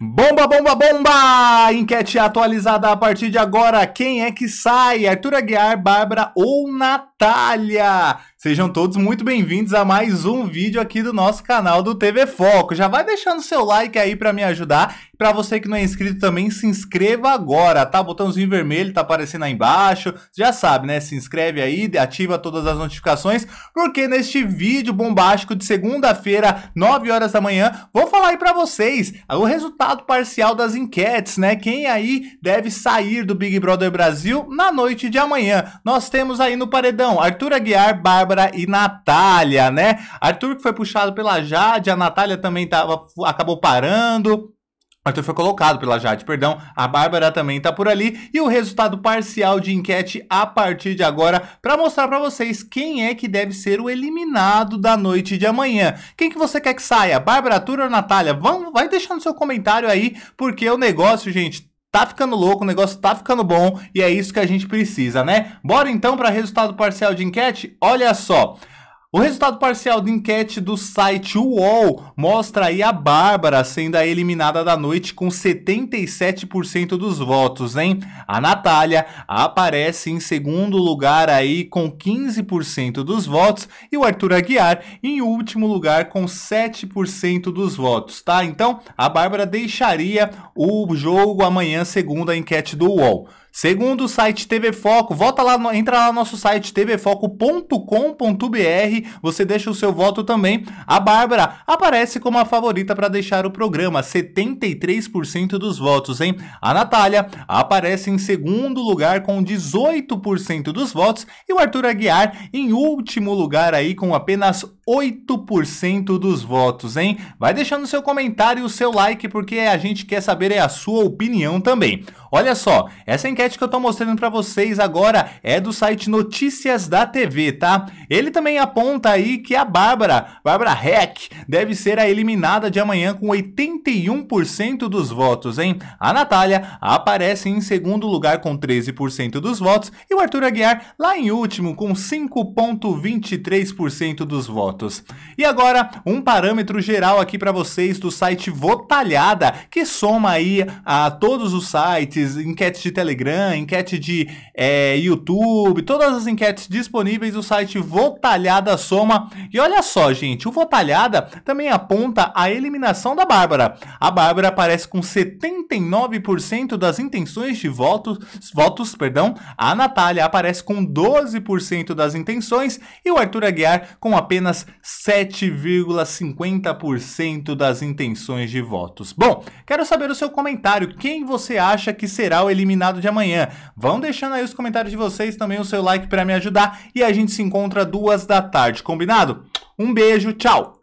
Bomba, bomba, bomba! Enquete atualizada a partir de agora. Quem é que sai? Arthur Aguiar, Bárbara ou Natália? Sejam todos muito bem-vindos a mais um vídeo aqui do nosso canal do TV Foco. Já vai deixando seu like aí para me ajudar. Para você que não é inscrito também, se inscreva agora, tá? botãozinho vermelho tá aparecendo aí embaixo. já sabe, né? Se inscreve aí, ativa todas as notificações, porque neste vídeo bombástico de segunda-feira, 9 horas da manhã, vou falar aí para vocês o resultado parcial das enquetes, né? Quem aí deve sair do Big Brother Brasil na noite de amanhã. Nós temos aí no paredão Arthur Aguiar, Bárbara Bárbara e Natália, né? Arthur que foi puxado pela Jade, a Natália também tava, acabou parando. Arthur foi colocado pela Jade, perdão. A Bárbara também tá por ali. E o resultado parcial de enquete a partir de agora para mostrar para vocês quem é que deve ser o eliminado da noite de amanhã. Quem que você quer que saia? Bárbara, Arthur ou Natália? Vão, vai deixando seu comentário aí, porque o negócio, gente, Tá ficando louco, o negócio tá ficando bom e é isso que a gente precisa, né? Bora então para resultado parcial de enquete? Olha só. O resultado parcial da enquete do site UOL mostra aí a Bárbara sendo a eliminada da noite com 77% dos votos, hein? A Natália aparece em segundo lugar aí com 15% dos votos e o Arthur Aguiar em último lugar com 7% dos votos, tá? Então, a Bárbara deixaria o jogo amanhã segundo a enquete do UOL. Segundo o site TV Foco, vota lá, entra lá no nosso site tvfoco.com.br, você deixa o seu voto também. A Bárbara aparece como a favorita para deixar o programa, 73% dos votos, hein? A Natália aparece em segundo lugar com 18% dos votos e o Arthur Aguiar em último lugar aí com apenas 8% dos votos, hein? Vai deixando o seu comentário e o seu like porque a gente quer saber é a sua opinião também. Olha só, essa enquete que eu estou mostrando para vocês agora é do site Notícias da TV, tá? Ele também aponta aí que a Bárbara, Bárbara Heck, deve ser a eliminada de amanhã com 81% dos votos, hein? A Natália aparece em segundo lugar com 13% dos votos e o Arthur Aguiar lá em último com 5.23% dos votos. E agora, um parâmetro geral aqui para vocês do site Votalhada, que soma aí a todos os sites sites, enquetes de Telegram, enquete de é, YouTube, todas as enquetes disponíveis no site Votalhada Soma. E olha só, gente, o Votalhada também aponta a eliminação da Bárbara. A Bárbara aparece com 79% das intenções de votos, votos, perdão. A Natália aparece com 12% das intenções e o Arthur Aguiar com apenas 7,50% das intenções de votos. Bom, quero saber o seu comentário. Quem você acha que será o eliminado de amanhã. Vão deixando aí os comentários de vocês, também o seu like para me ajudar e a gente se encontra duas da tarde, combinado? Um beijo, tchau!